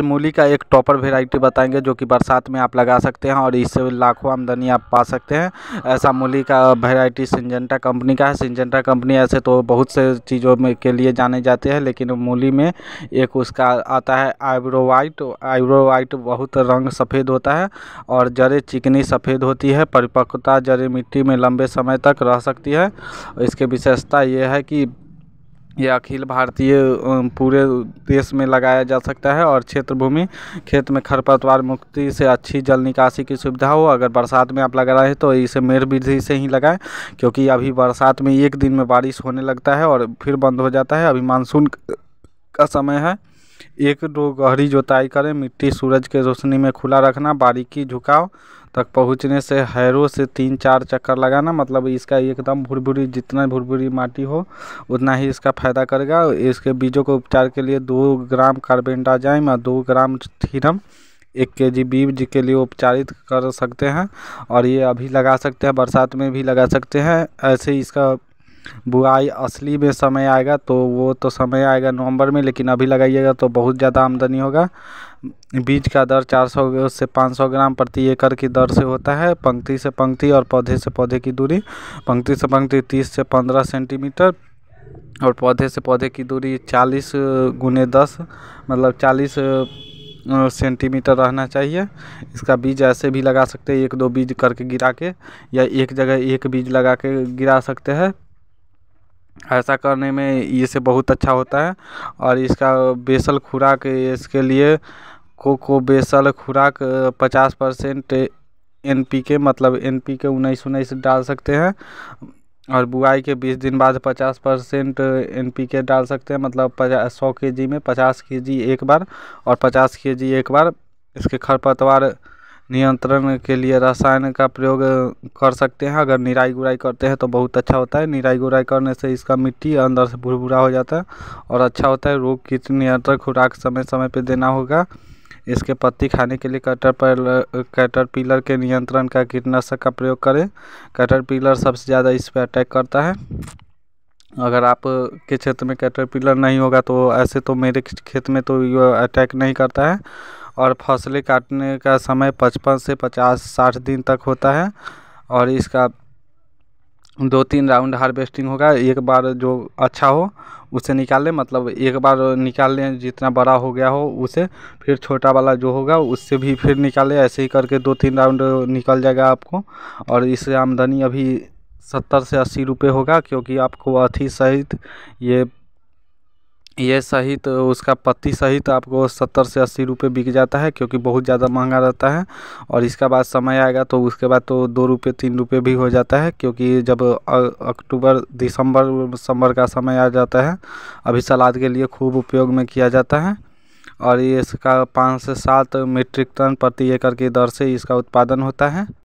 आज मूली का एक टॉपर वेराइटी बताएंगे जो कि बरसात में आप लगा सकते हैं और इससे लाखों आमदनी आप पा सकते हैं ऐसा मूली का वेराइटी सिंजेंटा कंपनी का है सिंजेंटा कंपनी ऐसे तो बहुत से चीज़ों में के लिए जाने जाते हैं लेकिन मूली में एक उसका आता है आईब्रो वाइट आईब्रो वाइट बहुत रंग सफ़ेद होता है और जड़ें चिकनी सफ़ेद होती है परिपक्वता जड़े मिट्टी में लंबे समय तक रह सकती है इसके विशेषता ये है कि यह अखिल भारतीय पूरे देश में लगाया जा सकता है और क्षेत्र भूमि खेत में खरपतवार मुक्ति से अच्छी जल निकासी की सुविधा हो अगर बरसात में आप लगा रहे हैं तो इसे मेर विधि से ही लगाएं क्योंकि अभी बरसात में एक दिन में बारिश होने लगता है और फिर बंद हो जाता है अभी मानसून का समय है एक दो गहरी जोताई करें मिट्टी सूरज के रोशनी में खुला रखना बारीकी झुकाव तक पहुँचने से हैरो से तीन चार चक्कर लगाना मतलब इसका एकदम भुरभुरी जितना भुरभुरी माटी हो उतना ही इसका फायदा करेगा इसके बीजों को उपचार के लिए दो ग्राम कार्बेंडाजाइम और दो ग्राम थीरम एक के जी बीज के लिए उपचारित कर सकते हैं और ये अभी लगा सकते हैं बरसात में भी लगा सकते हैं ऐसे इसका बुआई असली में समय आएगा तो वो तो समय आएगा नवंबर में लेकिन अभी लगाइएगा तो बहुत ज़्यादा आमदनी होगा बीज का दर 400 से 500 ग्राम प्रति एकड़ की दर से होता है पंक्ति से पंक्ति और पौधे से पौधे की दूरी पंक्ति से पंक्ति 30 से 15 सेंटीमीटर और पौधे से पौधे की दूरी 40 गुने दस मतलब 40 सेंटीमीटर रहना चाहिए इसका बीज ऐसे भी लगा सकते हैं एक दो बीज करके गिरा के या एक जगह एक बीज लगा के गिरा सकते हैं ऐसा करने में इसे बहुत अच्छा होता है और इसका बेसल खुराक इसके लिए कोको बेसल खुराक पचास परसेंट एन पी के मतलब एन पी के उन्नीस उन्नीस डाल सकते हैं और बुआई के बीस दिन बाद पचास परसेंट एन पी के डाल सकते हैं मतलब पचास सौ के जी में पचास के जी एक बार और पचास के जी एक बार इसके खरपतवार नियंत्रण के लिए रसायन का प्रयोग कर सकते हैं अगर निराई गुराई करते हैं तो बहुत अच्छा होता है निराई गुराई करने से इसका मिट्टी अंदर से भुरभुरा हो जाता है और अच्छा होता है रोग कीट नियंत्रण खुराक समय समय पर देना होगा इसके पत्ती खाने के लिए कटर पर कटर पिलर के नियंत्रण का कीटनाशक का प्रयोग करें कटर पिलर सबसे ज़्यादा इस पर अटैक करता है अगर आप के क्षेत्र में कैटरपिलर नहीं होगा तो ऐसे तो मेरे खेत में तो ये अटैक नहीं करता है और फसलें काटने का समय पचपन से पचास साठ दिन तक होता है और इसका दो तीन राउंड हार्वेस्टिंग होगा एक बार जो अच्छा हो उसे निकाल लें मतलब एक बार निकाल लें जितना बड़ा हो गया हो उसे फिर छोटा वाला जो होगा उससे भी फिर निकालें ऐसे ही करके दो तीन राउंड निकल जाएगा आपको और इससे आमदनी अभी सत्तर से अस्सी रुपये होगा क्योंकि आपको अथी सहित ये ये सहित उसका पत्ती सहित आपको सत्तर से अस्सी रुपये बिक जाता है क्योंकि बहुत ज़्यादा महंगा रहता है और इसका बाद समय आएगा तो उसके बाद तो दो रुपये तीन रुपये भी हो जाता है क्योंकि जब अक्टूबर दिसंबर दिसंबर का समय आ जाता है अभी सलाद के लिए खूब उपयोग में किया जाता है और इसका पाँच से सात मीट्रिक टन प्रति एकड़ की दर से इसका उत्पादन होता है